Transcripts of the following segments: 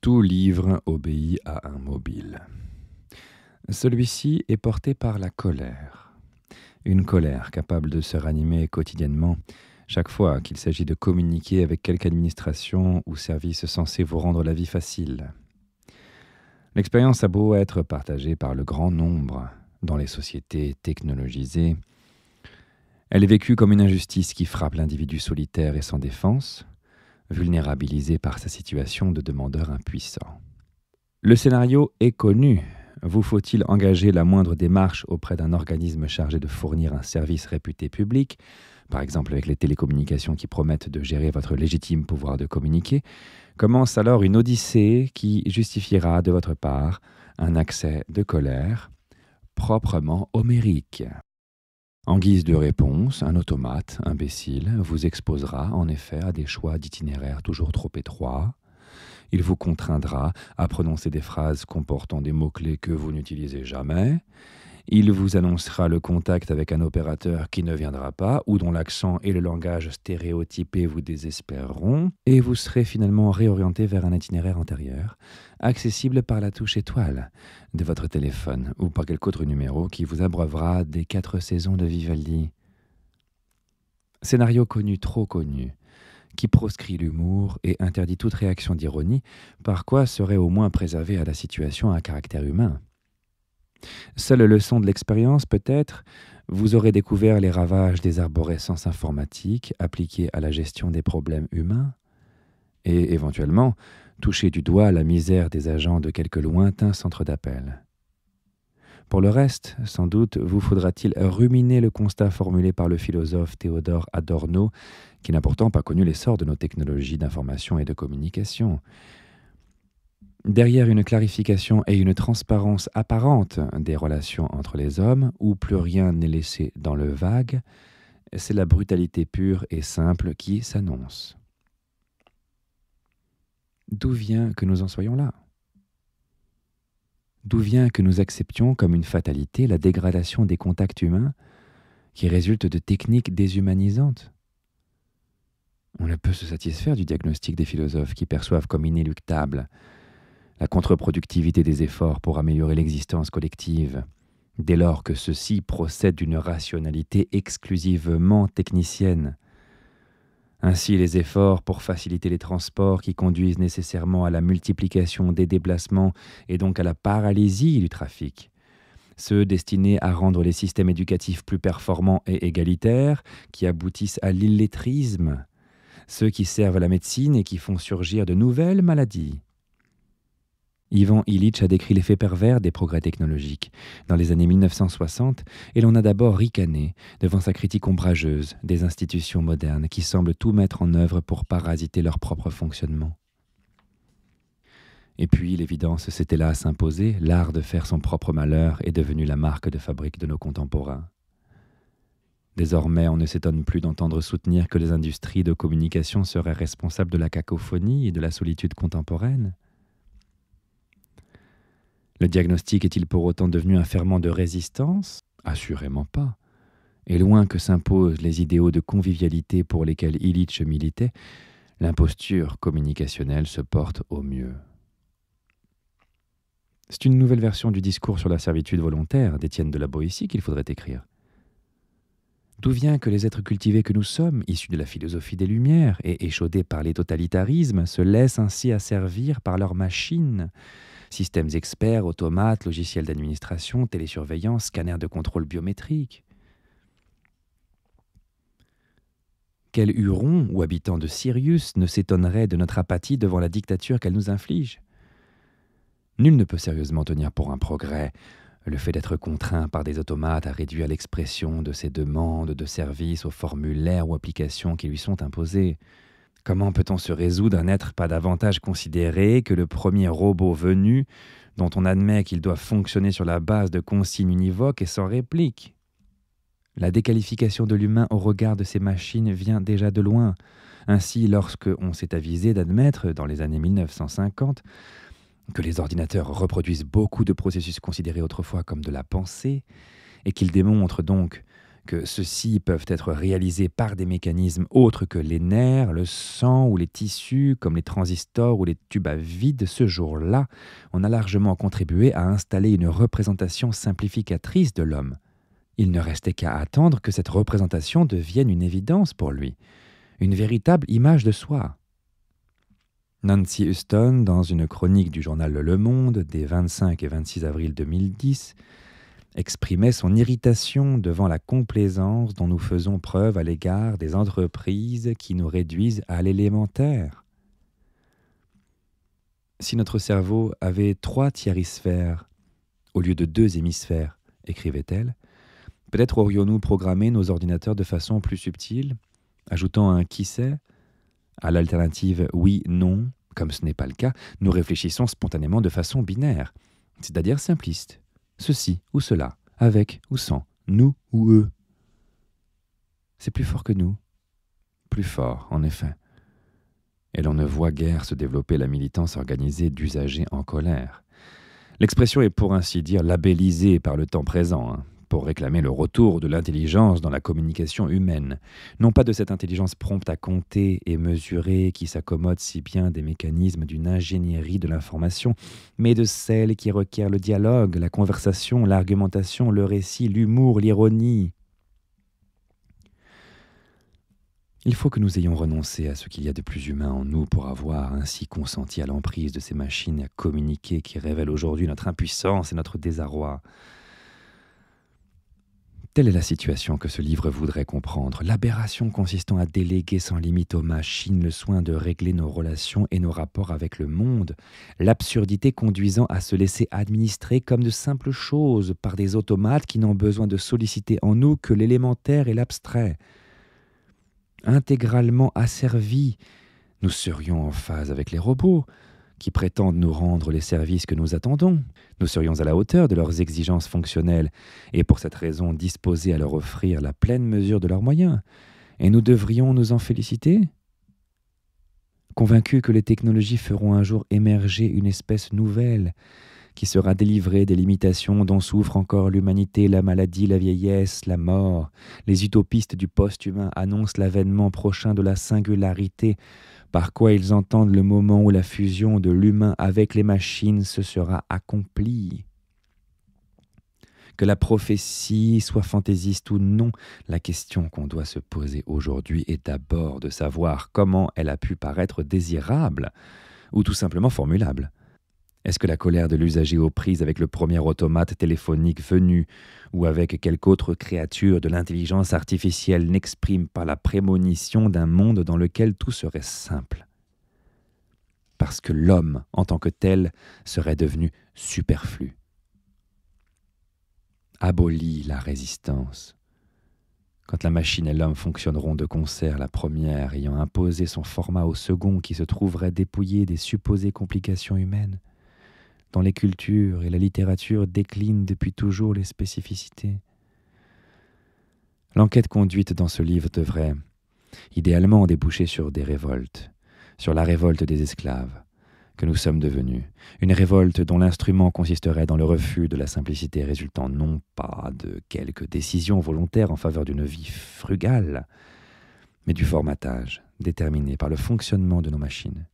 Tout livre obéit à un mobile. Celui-ci est porté par la colère. Une colère capable de se ranimer quotidiennement chaque fois qu'il s'agit de communiquer avec quelque administration ou service censé vous rendre la vie facile. L'expérience a beau être partagée par le grand nombre dans les sociétés technologisées, elle est vécue comme une injustice qui frappe l'individu solitaire et sans défense, vulnérabilisé par sa situation de demandeur impuissant. Le scénario est connu. Vous faut-il engager la moindre démarche auprès d'un organisme chargé de fournir un service réputé public, par exemple avec les télécommunications qui promettent de gérer votre légitime pouvoir de communiquer, commence alors une odyssée qui justifiera de votre part un accès de colère proprement homérique. En guise de réponse, un automate imbécile vous exposera en effet à des choix d'itinéraires toujours trop étroits. Il vous contraindra à prononcer des phrases comportant des mots-clés que vous n'utilisez jamais il vous annoncera le contact avec un opérateur qui ne viendra pas ou dont l'accent et le langage stéréotypés vous désespéreront, et vous serez finalement réorienté vers un itinéraire antérieur, accessible par la touche étoile de votre téléphone ou par quelque autre numéro qui vous abreuvera des quatre saisons de Vivaldi. Scénario connu, trop connu qui proscrit l'humour et interdit toute réaction d'ironie, par quoi serait au moins préservé à la situation un caractère humain. Seule leçon de l'expérience peut-être, vous aurez découvert les ravages des arborescences informatiques appliquées à la gestion des problèmes humains, et éventuellement touché du doigt la misère des agents de quelques lointains centres d'appel. Pour le reste, sans doute, vous faudra-t-il ruminer le constat formulé par le philosophe Théodore Adorno, qui n'a pourtant pas connu l'essor de nos technologies d'information et de communication. Derrière une clarification et une transparence apparente des relations entre les hommes, où plus rien n'est laissé dans le vague, c'est la brutalité pure et simple qui s'annonce. D'où vient que nous en soyons là D'où vient que nous acceptions comme une fatalité la dégradation des contacts humains qui résulte de techniques déshumanisantes On ne peut se satisfaire du diagnostic des philosophes qui perçoivent comme inéluctable la contre-productivité des efforts pour améliorer l'existence collective, dès lors que ceux-ci procèdent d'une rationalité exclusivement technicienne. Ainsi, les efforts pour faciliter les transports qui conduisent nécessairement à la multiplication des déplacements et donc à la paralysie du trafic, ceux destinés à rendre les systèmes éducatifs plus performants et égalitaires, qui aboutissent à l'illettrisme, ceux qui servent la médecine et qui font surgir de nouvelles maladies, Ivan Illich a décrit l'effet pervers des progrès technologiques dans les années 1960 et l'on a d'abord ricané devant sa critique ombrageuse des institutions modernes qui semblent tout mettre en œuvre pour parasiter leur propre fonctionnement. Et puis l'évidence là à s'imposer, l'art de faire son propre malheur est devenu la marque de fabrique de nos contemporains. Désormais, on ne s'étonne plus d'entendre soutenir que les industries de communication seraient responsables de la cacophonie et de la solitude contemporaine. Le diagnostic est-il pour autant devenu un ferment de résistance Assurément pas. Et loin que s'imposent les idéaux de convivialité pour lesquels Illich militait, l'imposture communicationnelle se porte au mieux. C'est une nouvelle version du discours sur la servitude volontaire d'Étienne de la Boétie qu'il faudrait écrire. D'où vient que les êtres cultivés que nous sommes, issus de la philosophie des Lumières et échaudés par les totalitarismes, se laissent ainsi asservir par leurs machines Systèmes experts, automates, logiciels d'administration, télésurveillance, scanners de contrôle biométrique. Quel Huron ou habitant de Sirius ne s'étonnerait de notre apathie devant la dictature qu'elle nous inflige Nul ne peut sérieusement tenir pour un progrès le fait d'être contraint par des automates à réduire l'expression de ses demandes de services aux formulaires ou applications qui lui sont imposées. Comment peut-on se résoudre à n'être pas davantage considéré que le premier robot venu, dont on admet qu'il doit fonctionner sur la base de consignes univoques et sans réplique La déqualification de l'humain au regard de ces machines vient déjà de loin. Ainsi, lorsque on s'est avisé d'admettre, dans les années 1950, que les ordinateurs reproduisent beaucoup de processus considérés autrefois comme de la pensée, et qu'ils démontrent donc que ceux-ci peuvent être réalisés par des mécanismes autres que les nerfs, le sang ou les tissus, comme les transistors ou les tubes à vide, ce jour-là, on a largement contribué à installer une représentation simplificatrice de l'homme. Il ne restait qu'à attendre que cette représentation devienne une évidence pour lui, une véritable image de soi. Nancy Huston, dans une chronique du journal Le Monde des 25 et 26 avril 2010, exprimait son irritation devant la complaisance dont nous faisons preuve à l'égard des entreprises qui nous réduisent à l'élémentaire. Si notre cerveau avait trois tiers-sphères au lieu de deux hémisphères, écrivait-elle, peut-être aurions-nous programmé nos ordinateurs de façon plus subtile, ajoutant un qui sait à l'alternative oui, non, comme ce n'est pas le cas, nous réfléchissons spontanément de façon binaire, c'est-à-dire simpliste ceci ou cela, avec ou sans, nous ou eux. C'est plus fort que nous. Plus fort, en effet. Et l'on ne voit guère se développer la militance organisée d'usagers en colère. L'expression est pour ainsi dire labellisée par le temps présent. Hein pour réclamer le retour de l'intelligence dans la communication humaine, non pas de cette intelligence prompte à compter et mesurer qui s'accommode si bien des mécanismes d'une ingénierie de l'information, mais de celle qui requiert le dialogue, la conversation, l'argumentation, le récit, l'humour, l'ironie. Il faut que nous ayons renoncé à ce qu'il y a de plus humain en nous pour avoir ainsi consenti à l'emprise de ces machines à communiquer qui révèlent aujourd'hui notre impuissance et notre désarroi. Telle est la situation que ce livre voudrait comprendre, l'aberration consistant à déléguer sans limite aux machines le soin de régler nos relations et nos rapports avec le monde, l'absurdité conduisant à se laisser administrer comme de simples choses par des automates qui n'ont besoin de solliciter en nous que l'élémentaire et l'abstrait. Intégralement asservis, nous serions en phase avec les robots, qui prétendent nous rendre les services que nous attendons. Nous serions à la hauteur de leurs exigences fonctionnelles et pour cette raison disposés à leur offrir la pleine mesure de leurs moyens. Et nous devrions nous en féliciter Convaincus que les technologies feront un jour émerger une espèce nouvelle, qui sera délivrée des limitations dont souffre encore l'humanité, la maladie, la vieillesse, la mort, les utopistes du post-humain annoncent l'avènement prochain de la singularité par quoi ils entendent le moment où la fusion de l'humain avec les machines se sera accomplie. Que la prophétie soit fantaisiste ou non, la question qu'on doit se poser aujourd'hui est d'abord de savoir comment elle a pu paraître désirable, ou tout simplement formulable. Est-ce que la colère de l'usager aux prises avec le premier automate téléphonique venu ou avec quelque autre créature de l'intelligence artificielle n'exprime pas la prémonition d'un monde dans lequel tout serait simple Parce que l'homme, en tant que tel, serait devenu superflu. Abolis la résistance. Quand la machine et l'homme fonctionneront de concert, la première ayant imposé son format au second qui se trouverait dépouillé des supposées complications humaines, dont les cultures et la littérature déclinent depuis toujours les spécificités. L'enquête conduite dans ce livre devrait, idéalement, déboucher sur des révoltes, sur la révolte des esclaves, que nous sommes devenus, une révolte dont l'instrument consisterait dans le refus de la simplicité résultant non pas de quelques décisions volontaires en faveur d'une vie frugale, mais du formatage déterminé par le fonctionnement de nos machines.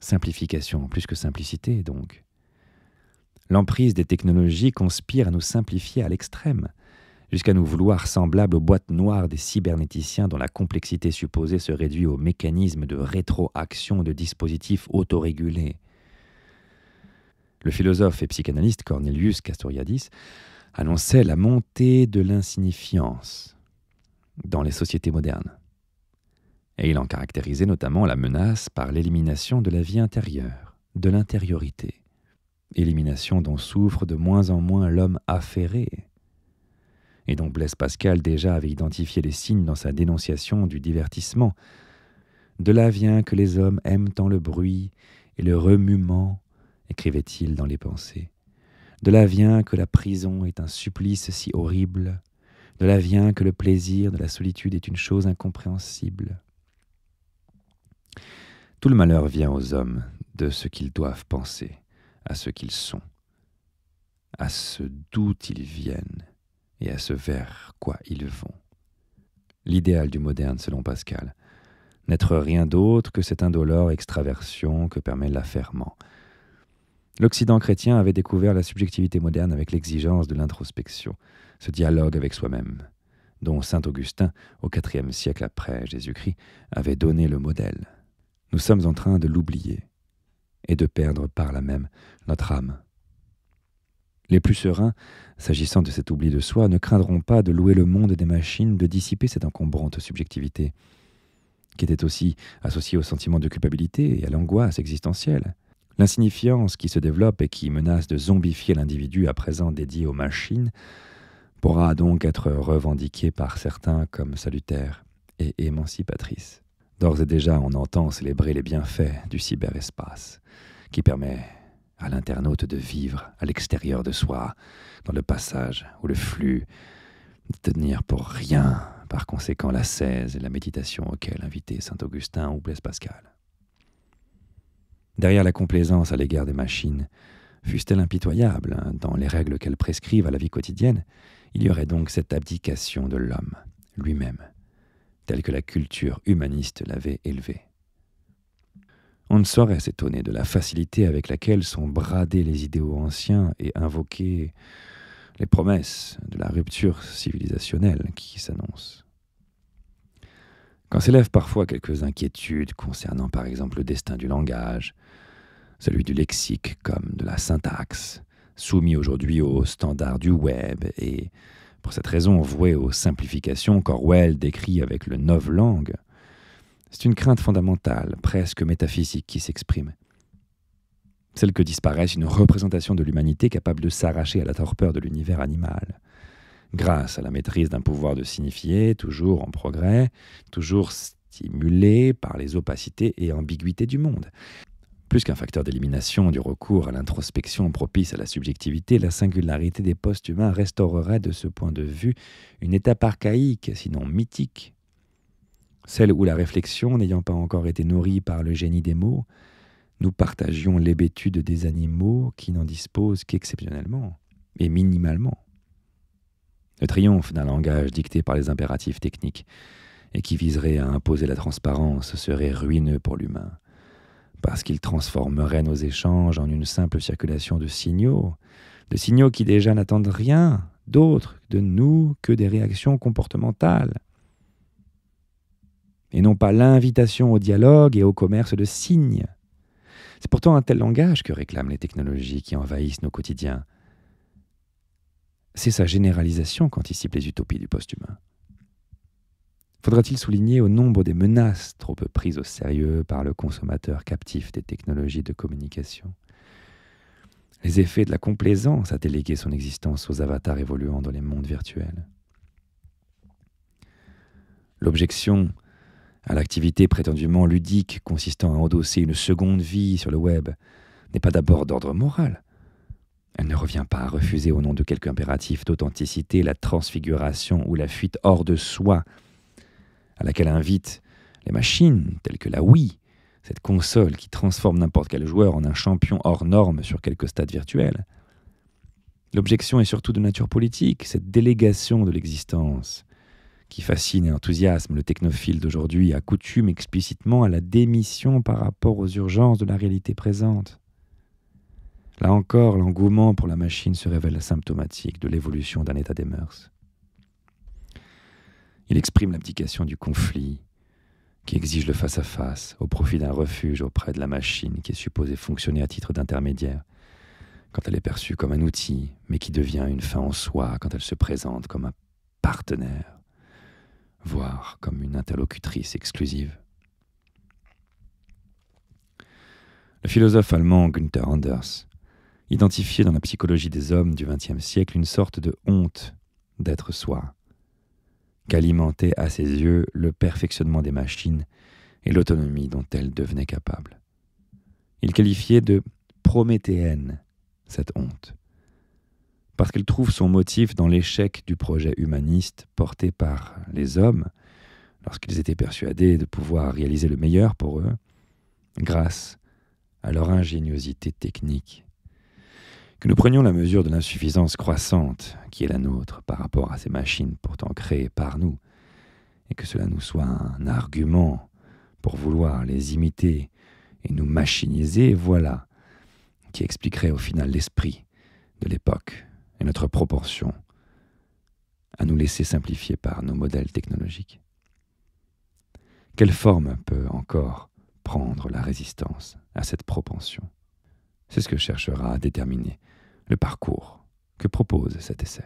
Simplification plus que simplicité, donc. L'emprise des technologies conspire à nous simplifier à l'extrême, jusqu'à nous vouloir semblables aux boîtes noires des cybernéticiens dont la complexité supposée se réduit aux mécanismes de rétroaction de dispositifs autorégulés. Le philosophe et psychanalyste Cornelius Castoriadis annonçait la montée de l'insignifiance dans les sociétés modernes. Et il en caractérisait notamment la menace par l'élimination de la vie intérieure, de l'intériorité élimination dont souffre de moins en moins l'homme affairé. Et dont Blaise Pascal déjà avait identifié les signes dans sa dénonciation du divertissement. De là vient que les hommes aiment tant le bruit et le remuement, écrivait-il dans les pensées. De là vient que la prison est un supplice si horrible. De là vient que le plaisir de la solitude est une chose incompréhensible. Tout le malheur vient aux hommes de ce qu'ils doivent penser à ce qu'ils sont, à ce d'où ils viennent et à ce vers quoi ils vont. L'idéal du moderne selon Pascal, n'être rien d'autre que cette indolore extraversion que permet l'affairement. L'Occident chrétien avait découvert la subjectivité moderne avec l'exigence de l'introspection, ce dialogue avec soi-même, dont saint Augustin, au IVe siècle après Jésus-Christ, avait donné le modèle. Nous sommes en train de l'oublier et de perdre par là même notre âme. Les plus sereins, s'agissant de cet oubli de soi, ne craindront pas de louer le monde des machines, de dissiper cette encombrante subjectivité, qui était aussi associée au sentiment de culpabilité et à l'angoisse existentielle. L'insignifiance qui se développe et qui menace de zombifier l'individu à présent dédié aux machines pourra donc être revendiquée par certains comme salutaire et émancipatrice. D'ores et déjà, on entend célébrer les bienfaits du cyberespace, qui permet à l'internaute de vivre à l'extérieur de soi, dans le passage ou le flux, de tenir pour rien, par conséquent, la 16 et la méditation auxquelles invitait Saint Augustin ou Blaise Pascal. Derrière la complaisance à l'égard des machines, fussent elle impitoyable hein, dans les règles qu'elles prescrivent à la vie quotidienne, il y aurait donc cette abdication de l'homme lui-même, telle que la culture humaniste l'avait élevée. On ne saurait s'étonner de la facilité avec laquelle sont bradés les idéaux anciens et invoqués les promesses de la rupture civilisationnelle qui s'annonce. Quand s'élèvent parfois quelques inquiétudes concernant par exemple le destin du langage, celui du lexique comme de la syntaxe, soumis aujourd'hui aux standards du web et pour cette raison vouée aux simplifications qu'Orwell décrit avec le novlangue, c'est une crainte fondamentale, presque métaphysique, qui s'exprime. Celle que disparaisse une représentation de l'humanité capable de s'arracher à la torpeur de l'univers animal. Grâce à la maîtrise d'un pouvoir de signifier, toujours en progrès, toujours stimulé par les opacités et ambiguïtés du monde. Plus qu'un facteur d'élimination du recours à l'introspection propice à la subjectivité, la singularité des postes humains restaurerait de ce point de vue une étape archaïque, sinon mythique, celle où la réflexion, n'ayant pas encore été nourrie par le génie des mots, nous partagions l'hébétude des animaux qui n'en disposent qu'exceptionnellement et minimalement. Le triomphe d'un langage dicté par les impératifs techniques et qui viserait à imposer la transparence serait ruineux pour l'humain parce qu'il transformeraient nos échanges en une simple circulation de signaux, de signaux qui déjà n'attendent rien d'autre de nous que des réactions comportementales, et non pas l'invitation au dialogue et au commerce de signes. C'est pourtant un tel langage que réclament les technologies qui envahissent nos quotidiens. C'est sa généralisation qu'anticipe les utopies du post-humain. Faudra-t-il souligner au nombre des menaces trop peu prises au sérieux par le consommateur captif des technologies de communication Les effets de la complaisance à déléguer son existence aux avatars évoluant dans les mondes virtuels L'objection à l'activité prétendument ludique consistant à endosser une seconde vie sur le web n'est pas d'abord d'ordre moral. Elle ne revient pas à refuser au nom de quelque impératif d'authenticité la transfiguration ou la fuite hors de soi à laquelle invitent les machines telles que la Wii, cette console qui transforme n'importe quel joueur en un champion hors norme sur quelques stades virtuels. L'objection est surtout de nature politique, cette délégation de l'existence qui fascine et enthousiasme le technophile d'aujourd'hui accoutume explicitement à la démission par rapport aux urgences de la réalité présente. Là encore, l'engouement pour la machine se révèle symptomatique de l'évolution d'un état des mœurs. Il exprime l'abdication du conflit qui exige le face-à-face au profit d'un refuge auprès de la machine qui est supposée fonctionner à titre d'intermédiaire, quand elle est perçue comme un outil, mais qui devient une fin en soi quand elle se présente comme un partenaire, voire comme une interlocutrice exclusive. Le philosophe allemand Günther Anders identifiait dans la psychologie des hommes du XXe siècle une sorte de honte d'être soi, qu'alimentait à ses yeux le perfectionnement des machines et l'autonomie dont elles devenaient capables. Il qualifiait de prométhéenne cette honte, parce qu'elle trouve son motif dans l'échec du projet humaniste porté par les hommes lorsqu'ils étaient persuadés de pouvoir réaliser le meilleur pour eux, grâce à leur ingéniosité technique que nous prenions la mesure de l'insuffisance croissante qui est la nôtre par rapport à ces machines pourtant créées par nous, et que cela nous soit un argument pour vouloir les imiter et nous machiniser, voilà, qui expliquerait au final l'esprit de l'époque et notre proportion à nous laisser simplifier par nos modèles technologiques. Quelle forme peut encore prendre la résistance à cette propension C'est ce que cherchera à déterminer le parcours que propose cet essai.